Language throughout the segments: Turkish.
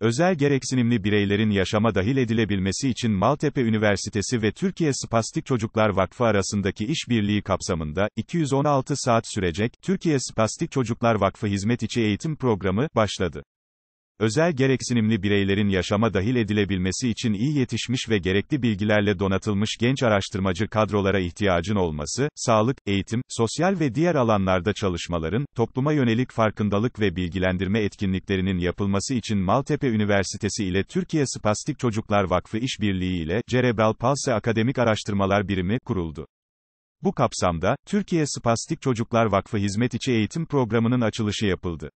Özel gereksinimli bireylerin yaşama dahil edilebilmesi için Maltepe Üniversitesi ve Türkiye Spastik Çocuklar Vakfı arasındaki işbirliği kapsamında 216 saat sürecek Türkiye Spastik Çocuklar Vakfı Hizmet İçi Eğitim Programı başladı. Özel gereksinimli bireylerin yaşama dahil edilebilmesi için iyi yetişmiş ve gerekli bilgilerle donatılmış genç araştırmacı kadrolara ihtiyacın olması, sağlık, eğitim, sosyal ve diğer alanlarda çalışmaların, topluma yönelik farkındalık ve bilgilendirme etkinliklerinin yapılması için Maltepe Üniversitesi ile Türkiye Spastik Çocuklar Vakfı İşbirliği ile Cerebral Palsy Akademik Araştırmalar Birimi kuruldu. Bu kapsamda, Türkiye Spastik Çocuklar Vakfı Hizmet İçi Eğitim Programı'nın açılışı yapıldı.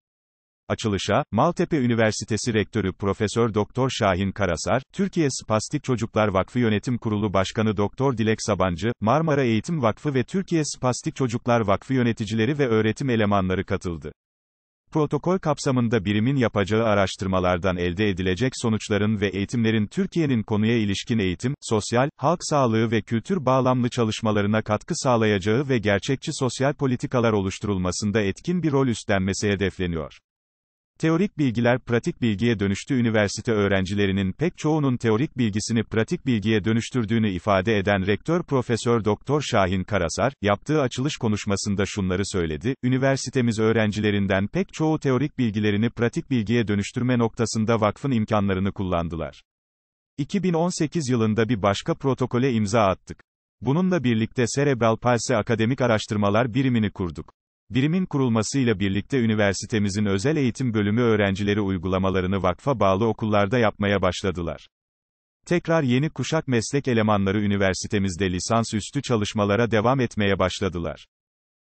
Açılışa, Maltepe Üniversitesi Rektörü Profesör Doktor Şahin Karasar, Türkiye Spastik Çocuklar Vakfı Yönetim Kurulu Başkanı Doktor Dilek Sabancı, Marmara Eğitim Vakfı ve Türkiye Spastik Çocuklar Vakfı yöneticileri ve öğretim elemanları katıldı. Protokol kapsamında birimin yapacağı araştırmalardan elde edilecek sonuçların ve eğitimlerin Türkiye'nin konuya ilişkin eğitim, sosyal, halk sağlığı ve kültür bağlamlı çalışmalarına katkı sağlayacağı ve gerçekçi sosyal politikalar oluşturulmasında etkin bir rol üstlenmesi hedefleniyor. Teorik bilgiler pratik bilgiye dönüştü üniversite öğrencilerinin pek çoğunun teorik bilgisini pratik bilgiye dönüştürdüğünü ifade eden rektör Profesör Doktor Şahin Karasar, yaptığı açılış konuşmasında şunları söyledi, üniversitemiz öğrencilerinden pek çoğu teorik bilgilerini pratik bilgiye dönüştürme noktasında vakfın imkanlarını kullandılar. 2018 yılında bir başka protokole imza attık. Bununla birlikte Cerebral Palsy Akademik Araştırmalar Birimini kurduk. Birimin kurulmasıyla birlikte üniversitemizin özel eğitim bölümü öğrencileri uygulamalarını vakfa bağlı okullarda yapmaya başladılar. Tekrar yeni kuşak meslek elemanları üniversitemizde lisans üstü çalışmalara devam etmeye başladılar.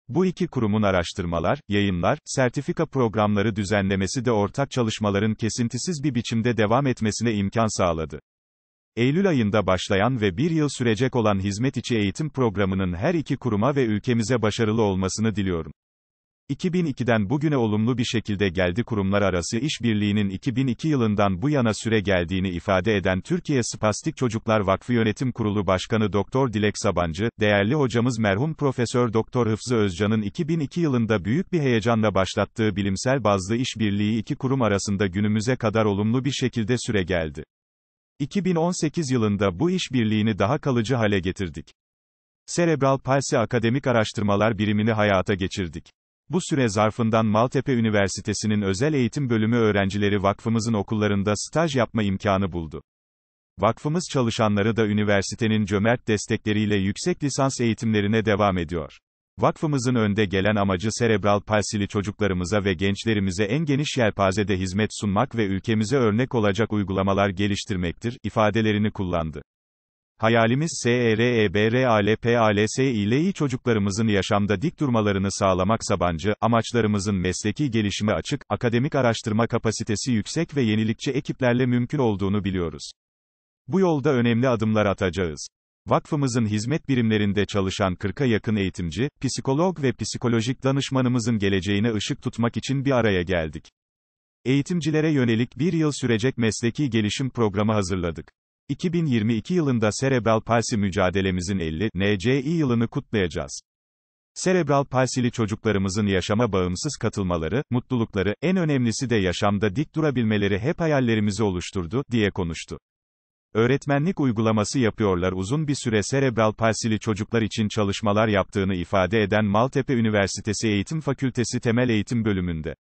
Bu iki kurumun araştırmalar, yayınlar, sertifika programları düzenlemesi de ortak çalışmaların kesintisiz bir biçimde devam etmesine imkan sağladı. Eylül ayında başlayan ve bir yıl sürecek olan hizmet içi eğitim programının her iki kuruma ve ülkemize başarılı olmasını diliyorum. 2002'den bugüne olumlu bir şekilde geldi kurumlar arası işbirliğinin 2002 yılından bu yana süre geldiğini ifade eden Türkiye Spastik Çocuklar Vakfı Yönetim Kurulu Başkanı Doktor Dilek Sabancı, değerli hocamız merhum Profesör Doktor Hıfzı Özcan'ın 2002 yılında büyük bir heyecanla başlattığı bilimsel bazlı işbirliği iki kurum arasında günümüze kadar olumlu bir şekilde süre geldi. 2018 yılında bu işbirliğini daha kalıcı hale getirdik. Serebral Palsy Akademik Araştırmalar Birimini hayata geçirdik. Bu süre zarfından Maltepe Üniversitesi'nin özel eğitim bölümü öğrencileri vakfımızın okullarında staj yapma imkanı buldu. Vakfımız çalışanları da üniversitenin cömert destekleriyle yüksek lisans eğitimlerine devam ediyor. Vakfımızın önde gelen amacı serebral palsili çocuklarımıza ve gençlerimize en geniş yelpazede hizmet sunmak ve ülkemize örnek olacak uygulamalar geliştirmektir, ifadelerini kullandı. Hayalimiz SEREBRALPALS e e ile iyi çocuklarımızın yaşamda dik durmalarını sağlamak Sabancı, amaçlarımızın mesleki gelişimi açık, akademik araştırma kapasitesi yüksek ve yenilikçi ekiplerle mümkün olduğunu biliyoruz. Bu yolda önemli adımlar atacağız. Vakfımızın hizmet birimlerinde çalışan 40'a yakın eğitimci, psikolog ve psikolojik danışmanımızın geleceğine ışık tutmak için bir araya geldik. Eğitimcilere yönelik bir yıl sürecek mesleki gelişim programı hazırladık. 2022 yılında serebral palsi mücadelemizin 50 NCI yılını kutlayacağız. Serebral palsili çocuklarımızın yaşama bağımsız katılmaları, mutlulukları, en önemlisi de yaşamda dik durabilmeleri hep hayallerimizi oluşturdu, diye konuştu. Öğretmenlik uygulaması yapıyorlar uzun bir süre serebral palsili çocuklar için çalışmalar yaptığını ifade eden Maltepe Üniversitesi Eğitim Fakültesi Temel Eğitim Bölümünde.